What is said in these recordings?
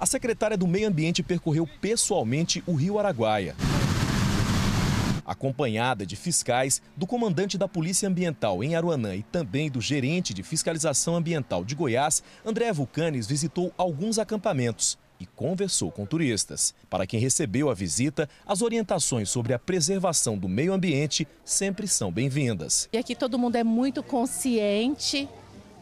A secretária do Meio Ambiente percorreu pessoalmente o rio Araguaia. Acompanhada de fiscais, do comandante da Polícia Ambiental em Aruanã e também do gerente de fiscalização ambiental de Goiás, André Vulcanes visitou alguns acampamentos e conversou com turistas. Para quem recebeu a visita, as orientações sobre a preservação do meio ambiente sempre são bem-vindas. E aqui todo mundo é muito consciente,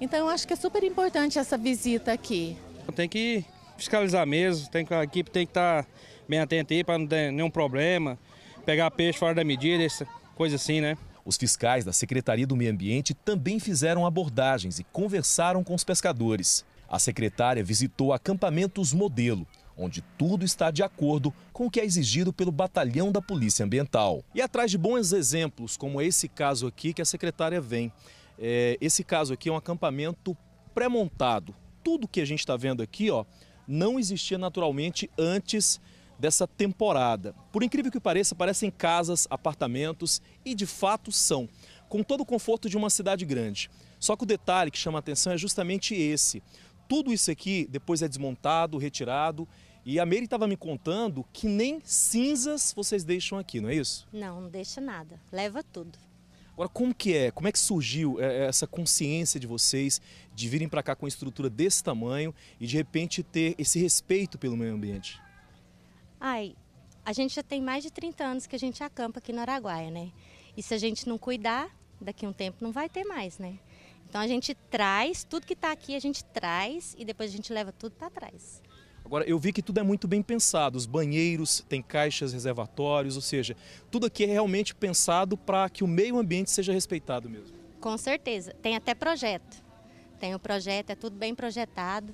então eu acho que é super importante essa visita aqui. Tem que fiscalizar mesmo, tem que, a equipe tem que estar tá bem atenta aí para não ter nenhum problema, pegar peixe fora da medida, essa coisa assim, né? Os fiscais da Secretaria do Meio Ambiente também fizeram abordagens e conversaram com os pescadores. A secretária visitou acampamentos modelo, onde tudo está de acordo com o que é exigido pelo batalhão da Polícia Ambiental. E atrás de bons exemplos, como esse caso aqui que a secretária vem. É, esse caso aqui é um acampamento pré-montado. Tudo que a gente está vendo aqui, ó, não existia naturalmente antes dessa temporada. Por incrível que pareça, parecem casas, apartamentos e de fato são, com todo o conforto de uma cidade grande. Só que o detalhe que chama a atenção é justamente esse. Tudo isso aqui depois é desmontado, retirado e a Mary estava me contando que nem cinzas vocês deixam aqui, não é isso? Não, não deixa nada. Leva tudo. Agora, como que é? Como é que surgiu é, é, essa consciência de vocês de virem para cá com uma estrutura desse tamanho e de repente ter esse respeito pelo meio ambiente? Ai, a gente já tem mais de 30 anos que a gente acampa aqui no Araguaia, né? E se a gente não cuidar, daqui a um tempo não vai ter mais, né? Então a gente traz tudo que está aqui, a gente traz e depois a gente leva tudo para trás. Agora, eu vi que tudo é muito bem pensado. Os banheiros, tem caixas, reservatórios, ou seja, tudo aqui é realmente pensado para que o meio ambiente seja respeitado mesmo. Com certeza. Tem até projeto. Tem o projeto, é tudo bem projetado.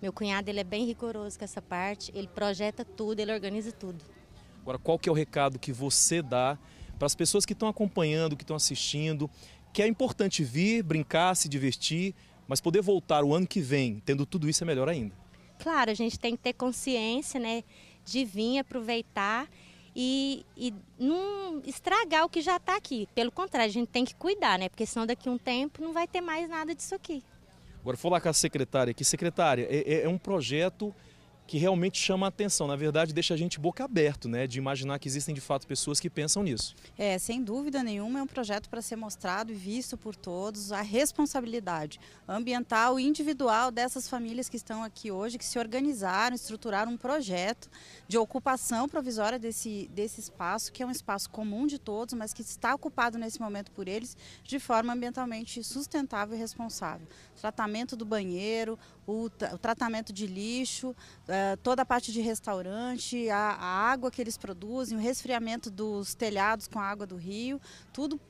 Meu cunhado ele é bem rigoroso com essa parte, ele projeta tudo, ele organiza tudo. Agora, qual que é o recado que você dá para as pessoas que estão acompanhando, que estão assistindo, que é importante vir, brincar, se divertir, mas poder voltar o ano que vem, tendo tudo isso é melhor ainda? claro, a gente tem que ter consciência, né, de vir aproveitar e, e não estragar o que já está aqui. Pelo contrário, a gente tem que cuidar, né, porque senão daqui a um tempo não vai ter mais nada disso aqui. Agora, vou falar com a secretária aqui. Secretária, é, é, é um projeto que realmente chama a atenção. Na verdade, deixa a gente boca aberta, né, de imaginar que existem de fato pessoas que pensam nisso. É, sem dúvida nenhuma, é um projeto para ser mostrado e visto por todos a responsabilidade ambiental e individual dessas famílias que estão aqui hoje, que se organizaram, estruturaram um projeto de ocupação provisória desse, desse espaço, que é um espaço comum de todos, mas que está ocupado nesse momento por eles de forma ambientalmente sustentável e responsável tratamento do banheiro, o, o tratamento de lixo, eh, toda a parte de restaurante, a, a água que eles produzem, o resfriamento dos telhados com a água do rio, tudo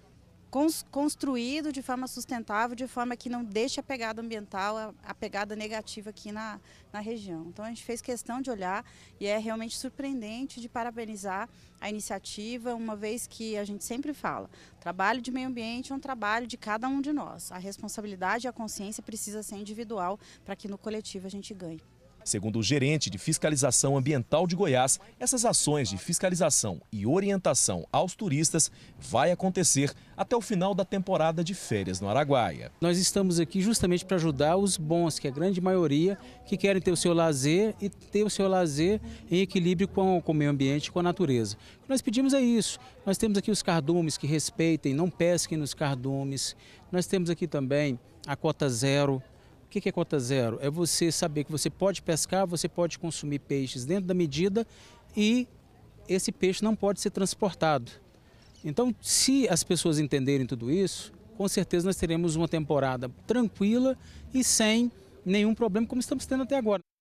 cons, construído de forma sustentável, de forma que não deixe a pegada ambiental, a, a pegada negativa aqui na, na região. Então a gente fez questão de olhar e é realmente surpreendente de parabenizar a iniciativa, uma vez que a gente sempre fala, trabalho de meio ambiente é um trabalho de cada um de nós. A responsabilidade e a consciência precisa ser individual para que no coletivo a gente ganhe. Segundo o gerente de fiscalização ambiental de Goiás, essas ações de fiscalização e orientação aos turistas vai acontecer até o final da temporada de férias no Araguaia. Nós estamos aqui justamente para ajudar os bons, que é a grande maioria, que querem ter o seu lazer e ter o seu lazer em equilíbrio com, com o meio ambiente e com a natureza. O que nós pedimos é isso. Nós temos aqui os cardumes que respeitem, não pesquem nos cardumes. Nós temos aqui também a cota zero, o que é cota zero? É você saber que você pode pescar, você pode consumir peixes dentro da medida e esse peixe não pode ser transportado. Então, se as pessoas entenderem tudo isso, com certeza nós teremos uma temporada tranquila e sem nenhum problema, como estamos tendo até agora.